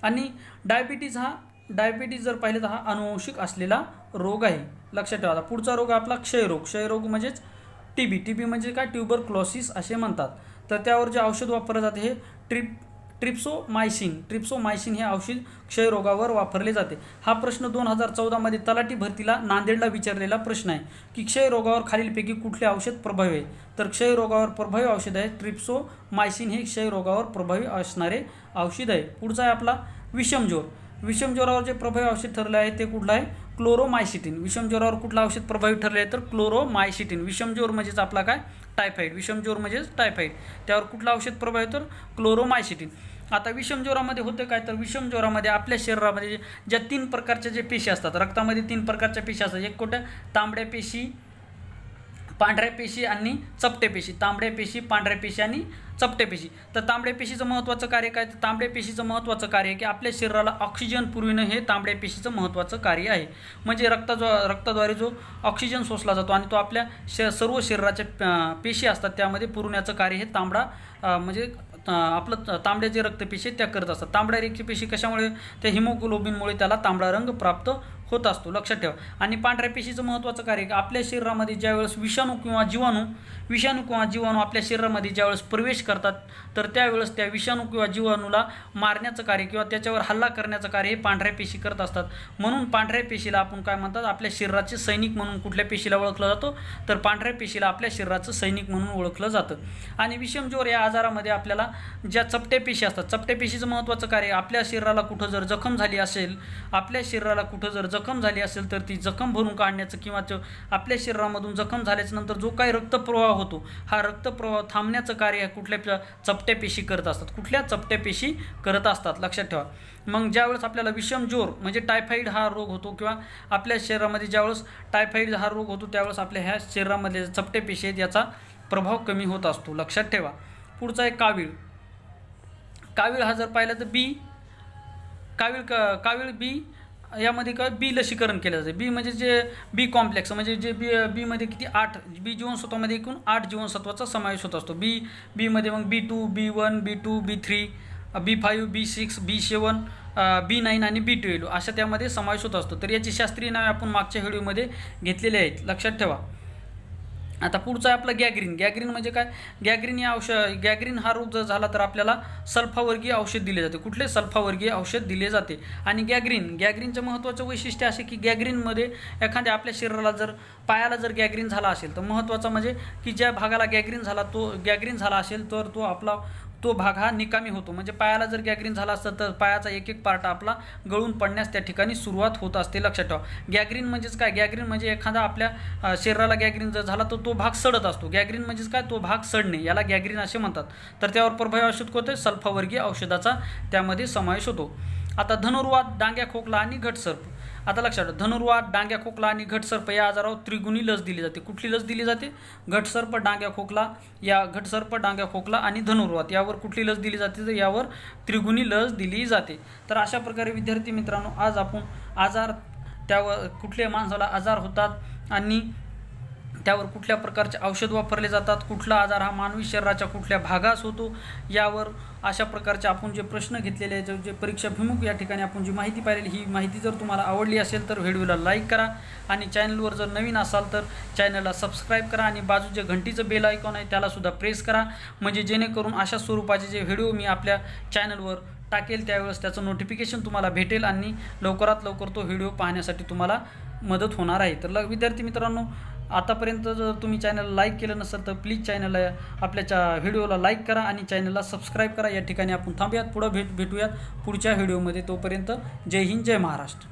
आणि डायबिटीज हा डायबिटीज जर पाहिलं तर हा अनुवंशिक असलेला रोग आहे लक्षात ठेवा आता पुढचा रोग आपला क्षयरोग क्षयरोग म्हणजेच टी बी टी बी म्हणजे काय ट्युबर क्लॉसिस असे म्हणतात तर त्यावर जे औषध वापरलं जाते हे ट्रिप ट्रिप्सो ट्रिप्सोमायसिन हे औषध क्षयरोगावर वापरले जाते हा प्रश्न दोन हजार चौदामध्ये तलाठी भरतीला नांदेडला विचारलेला प्रश्न आहे की क्षयरोगावर खालीलपैकी कुठले औषध प्रभावी आहे तर क्षयरोगावर प्रभावी औषध आहे ट्रिप्सोमायसिन हे क्षयरोगावर प्रभावी असणारे औषध आहे पुढचा आहे आपला विषमजोर विषमजोरावर जे प्रभावी औषध ठरले आहे ते कुठलं आहे क्लोरोमायसिटीन विषमज्वरावर कुठलं औषध प्रभावी ठरले आहे तर क्लोरोमायसिटीन विषमज्वर म्हणजेच आपला काय टायफाईड विषमज्वर म्हणजेच टायफाईड त्यावर कुठला औषध प्रभावी तर क्लोरोमायसिटीन आता विषमज्वरामध्ये होतं काय तर विषमज्वरामध्ये आपल्या शरीरामध्ये ज्या तीन प्रकारच्या जे पेशी असतात रक्तामध्ये तीन प्रकारच्या पेशी असतात एक कोट्या तांबड्या पेशी पांढऱ्या पेशी आणि चपट्या पेशी तांबड्या पेशी पांढऱ्या पेशी आणि चपट्या पेशी तर तांबड्या पेशीचं महत्त्वाचं कार्य काय तर तांबड्या पेशीचं महत्त्वाचं कार्य की आपल्या शरीराला ऑक्सिजन पुरविणं हे तांबड्या पेशीचं महत्त्वाचं कार्य आहे म्हणजे जो रक्ताद्वारे जो ऑक्सिजन सोसला जातो आणि तो आपल्या श सर्व शरीराच्या पेशी असतात त्यामध्ये पुरवण्याचं कार्य हे तांबडा म्हणजे आपलं तांबड्या जे रक्तपेशी त्या करत असतात तांबड्या पेशी कशामुळे त्या हिमोग्लोबिनमुळे त्याला तांबडा रंग प्राप्त होत असतो लक्षात ठेवा आणि पांढऱ्या पेशीचं महत्त्वाचं कार्य आपल्या शरीरामध्ये ज्यावेळेस विषाणू किंवा जीवाणू विषाणू किंवा जीवाणू आपल्या शरीरामध्ये ज्यावेळेस प्रवेश करतात तर त्यावेळेस त्या विषाणू किंवा जीवाणूला मारण्याचं कार्य किंवा त्याच्यावर हल्ला करण्याचं कार्य हे पांढऱ्या पेशी करत असतात म्हणून पांढऱ्या पेशीला आपण काय म्हणतात आपल्या शरीराचे सैनिक म्हणून कुठल्या पेशीला ओळखलं जातो तर पांढऱ्या पेशीला आपल्या शरीराचं सैनिक म्हणून ओळखलं जातं आणि विषमज्वर या आजारामध्ये आपल्याला ज्या चपट्या पेशी असतात चपट्या पेशीचं महत्त्वाचं कार्य आपल्या शरीराला कुठं जर जखम झाली असेल आपल्या शरीराला कुठं जर जखम झाली असेल तर ती जखम भरून काढण्याचं किंवा आपल्या शरीरामधून जखम झाल्याच्या नंतर जो काही रक्तप्रवाह होतो हा रक्तप्रवाह थांबण्याचं कार्य कुठल्या चपट्या पेशी करत असतात कुठल्या चपट्या पेशी करत असतात लक्षात ठेवा मग ज्यावेळेस आपल्याला विषम जोर म्हणजे टायफाईड हा रोग होतो किंवा आपल्या शरीरामध्ये ज्यावेळेस टायफाईड हा रोग होतो त्यावेळेस आपल्या ह्या शरीरामध्ये चपट्या पेशी आहेत याचा प्रभाव कमी होत असतो लक्षात ठेवा पुढचा आहे कावीळ कावीळ हा जर पाहिला तर बी कावीळ का कावीळ बी यामध्ये काय बी लसीकरण केलं जाते बी म्हणजे जे बी कॉम्प्लेक्स म्हणजे जे बी बीमध्ये किती आठ बी जीवनसत्वामध्ये एकूण आठ जीवनसत्वाचा समावेश होत असतो बी बीमध्ये मग B two B one B two B three B five B six B seven B nine आणि बी ट्वेल्व अशा त्यामध्ये समावेश होत असतो तर याची शास्त्रीय नावे आपण मागच्या व्हिडिओमध्ये घेतलेली आहेत लक्षात ठेवा आता पुढचं आहे आपलं गॅग्रीन गॅग्रीन म्हणजे काय गॅग्रीन या औषध गॅग्रीन हा रोग जर झाला तर आपल्याला सल्फावर्गीय औषध दिले जाते कुठले सल्फावर्गीय औषध दिले जाते आणि गॅग्रीन गॅग्रीनचं महत्त्वाचं वैशिष्ट्य असे की गॅग्रीनमध्ये एखाद्या आपल्या शरीराला जर पायाला जर गॅग्रीन झाला असेल तर महत्त्वाचा म्हणजे की ज्या भागाला गॅग्रीन झाला तो गॅग्रीन झाला असेल तर तो आपला तो भाग हा निकामी होतो म्हणजे पायाला जर गॅग्रीन झाला असतं तर पायाचा एक एक पार्ट आपला गळून पडण्यास त्या ठिकाणी सुरुवात होत असते लक्षात ठेवा गॅग्रीन म्हणजेच काय गॅग्रीन म्हणजे एखादा आपल्या शरीराला गॅग्रीन जर झाला तर तो भाग सडत असतो गॅग्रीन म्हणजेच काय तो भाग सडणे याला गॅग्रीन असे म्हणतात तर त्यावर प्रभावी औषध कोणते सल्फावर्गीय औषधाचा त्यामध्ये समावेश होतो आता धनुर्वाद डांग्या खोकला आणि घटसर्प आता लक्षात धनुर्वाद डांग्या खोकला आणि घटसर्प या आजारावर त्रिगुणी लस दिली जाते कुठली लस दिली जाते घटसर्प डांग्या खोकला या घटसर्प डांग्या खोकला आणि धनुर्वात यावर कुठली लस दिली जाते तर यावर त्रिगुणी लस दिली जाते तर अशा प्रकारे विद्यार्थी मित्रांनो आज आपण आजार त्यावर कुठल्या माणसाला आजार होतात आणि त्यावर कुठल्या प्रकारचे औषध वापरले जातात कुठला आजार हा मानवी शरीराच्या कुठल्या भागास होतो यावर अशा प्रकारचे आपण जे प्रश्न घेतलेले आहेत जे परीक्षाभिमुख या ठिकाणी आपण जी माहिती पाहिलेली ही माहिती जर तुम्हाला आवडली असेल तर व्हिडिओला लाईक करा आणि चॅनलवर जर नवीन असाल तर चॅनलला सबस्क्राईब करा आणि बाजू जे घंटीचं बेल आयकॉन आहे त्यालासुद्धा प्रेस करा म्हणजे जेणेकरून अशा स्वरूपाचे जे व्हिडिओ मी आपल्या चॅनलवर टाकेल त्यावेळेस त्याचं नोटिफिकेशन तुम्हाला भेटेल आणि लवकरात लवकर तो व्हिडिओ पाहण्यासाठी तुम्हाला मदत होणार आहे तर ल विद्यार्थी मित्रांनो आतापर्यंत जर तुम्ही चॅनल लाईक केलं नसेल तर प्लीज चॅनलला आपल्याच्या व्हिडिओला लाईक करा आणि चॅनलला सबस्क्राईब करा या ठिकाणी आपण थांबूयात पुढं भेट भेटूयात पुढच्या व्हिडिओमध्ये तोपर्यंत जय हिंद जय महाराष्ट्र